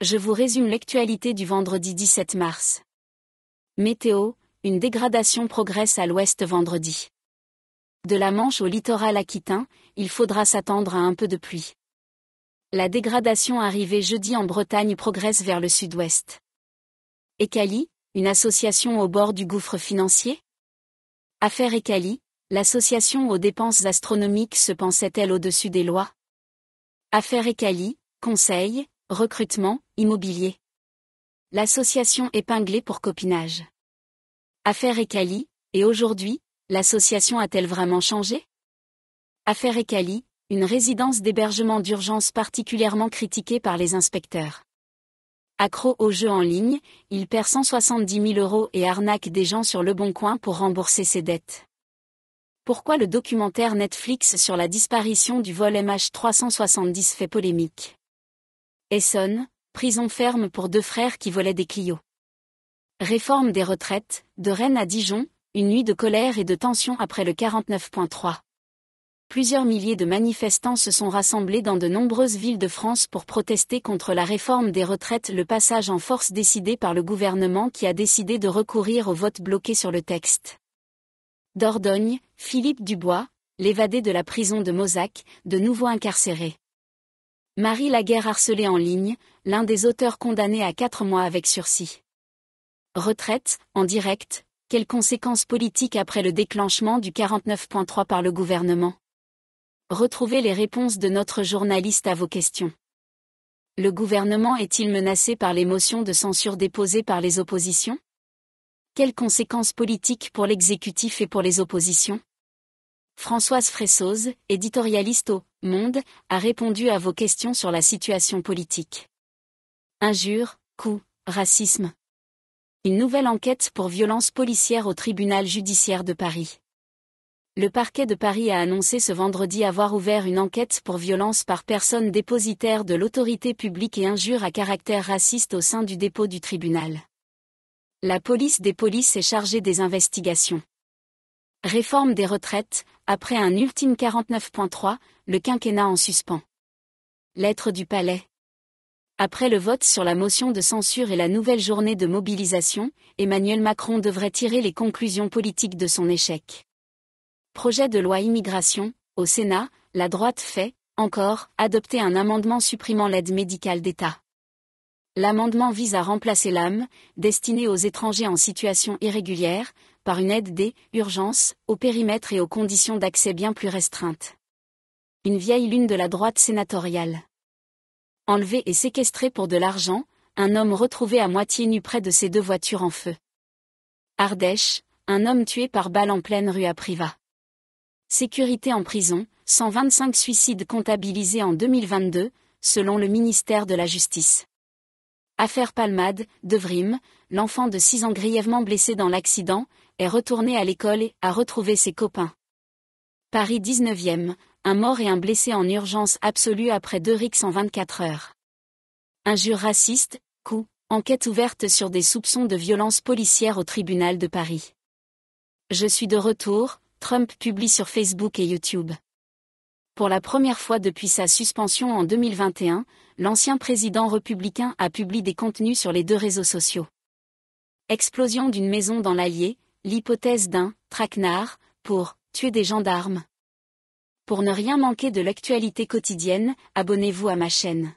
je vous résume l'actualité du vendredi 17 mars. Météo, une dégradation progresse à l'ouest vendredi. De la Manche au littoral aquitain, il faudra s'attendre à un peu de pluie. La dégradation arrivée jeudi en Bretagne progresse vers le sud-ouest. Ecali, une association au bord du gouffre financier Affaire Ecali, l'association aux dépenses astronomiques se pensait-elle au-dessus des lois Affaire Ecali, conseil, recrutement, Immobilier. L'association épinglée pour copinage. Affaire Ecali, et aujourd'hui, l'association a-t-elle vraiment changé Affaire Ecali, une résidence d'hébergement d'urgence particulièrement critiquée par les inspecteurs. Accro aux jeux en ligne, il perd 170 000 euros et arnaque des gens sur le bon coin pour rembourser ses dettes. Pourquoi le documentaire Netflix sur la disparition du vol MH370 fait polémique Essonne, prison ferme pour deux frères qui volaient des clios. Réforme des retraites, de Rennes à Dijon, une nuit de colère et de tension après le 49.3. Plusieurs milliers de manifestants se sont rassemblés dans de nombreuses villes de France pour protester contre la réforme des retraites, le passage en force décidé par le gouvernement qui a décidé de recourir au vote bloqué sur le texte. Dordogne, Philippe Dubois, l'évadé de la prison de Mozac, de nouveau incarcéré. Marie Laguerre harcelée en ligne, l'un des auteurs condamnés à 4 mois avec sursis. Retraite, en direct, quelles conséquences politiques après le déclenchement du 49.3 par le gouvernement Retrouvez les réponses de notre journaliste à vos questions. Le gouvernement est-il menacé par les motions de censure déposées par les oppositions Quelles conséquences politiques pour l'exécutif et pour les oppositions Françoise Fressoz, éditorialiste au Monde, a répondu à vos questions sur la situation politique. Injures, coups, racisme. Une nouvelle enquête pour violence policière au tribunal judiciaire de Paris. Le parquet de Paris a annoncé ce vendredi avoir ouvert une enquête pour violence par personne dépositaire de l'autorité publique et injures à caractère raciste au sein du dépôt du tribunal. La police des polices est chargée des investigations. Réforme des retraites, après un ultime 49.3, le quinquennat en suspens. Lettre du Palais. Après le vote sur la motion de censure et la nouvelle journée de mobilisation, Emmanuel Macron devrait tirer les conclusions politiques de son échec. Projet de loi immigration, au Sénat, la droite fait, encore, adopter un amendement supprimant l'aide médicale d'État. L'amendement vise à remplacer l'âme, destinée aux étrangers en situation irrégulière, par une aide des urgences, au périmètre et aux conditions d'accès bien plus restreintes. Une vieille lune de la droite sénatoriale. Enlevé et séquestré pour de l'argent, un homme retrouvé à moitié nu près de ses deux voitures en feu. Ardèche, un homme tué par balle en pleine rue à Privas. Sécurité en prison, 125 suicides comptabilisés en 2022, selon le ministère de la Justice. Affaire Palmade, Devrim, l'enfant de 6 ans grièvement blessé dans l'accident, est retourné à l'école et a retrouvé ses copains. Paris 19e, un mort et un blessé en urgence absolue après deux rixes en 24 heures. Injures raciste, coup. enquête ouverte sur des soupçons de violence policière au tribunal de Paris. Je suis de retour, Trump publie sur Facebook et YouTube. Pour la première fois depuis sa suspension en 2021, l'ancien président républicain a publié des contenus sur les deux réseaux sociaux. Explosion d'une maison dans l'Allier, l'hypothèse d'un traquenard pour tuer des gendarmes. Pour ne rien manquer de l'actualité quotidienne, abonnez-vous à ma chaîne.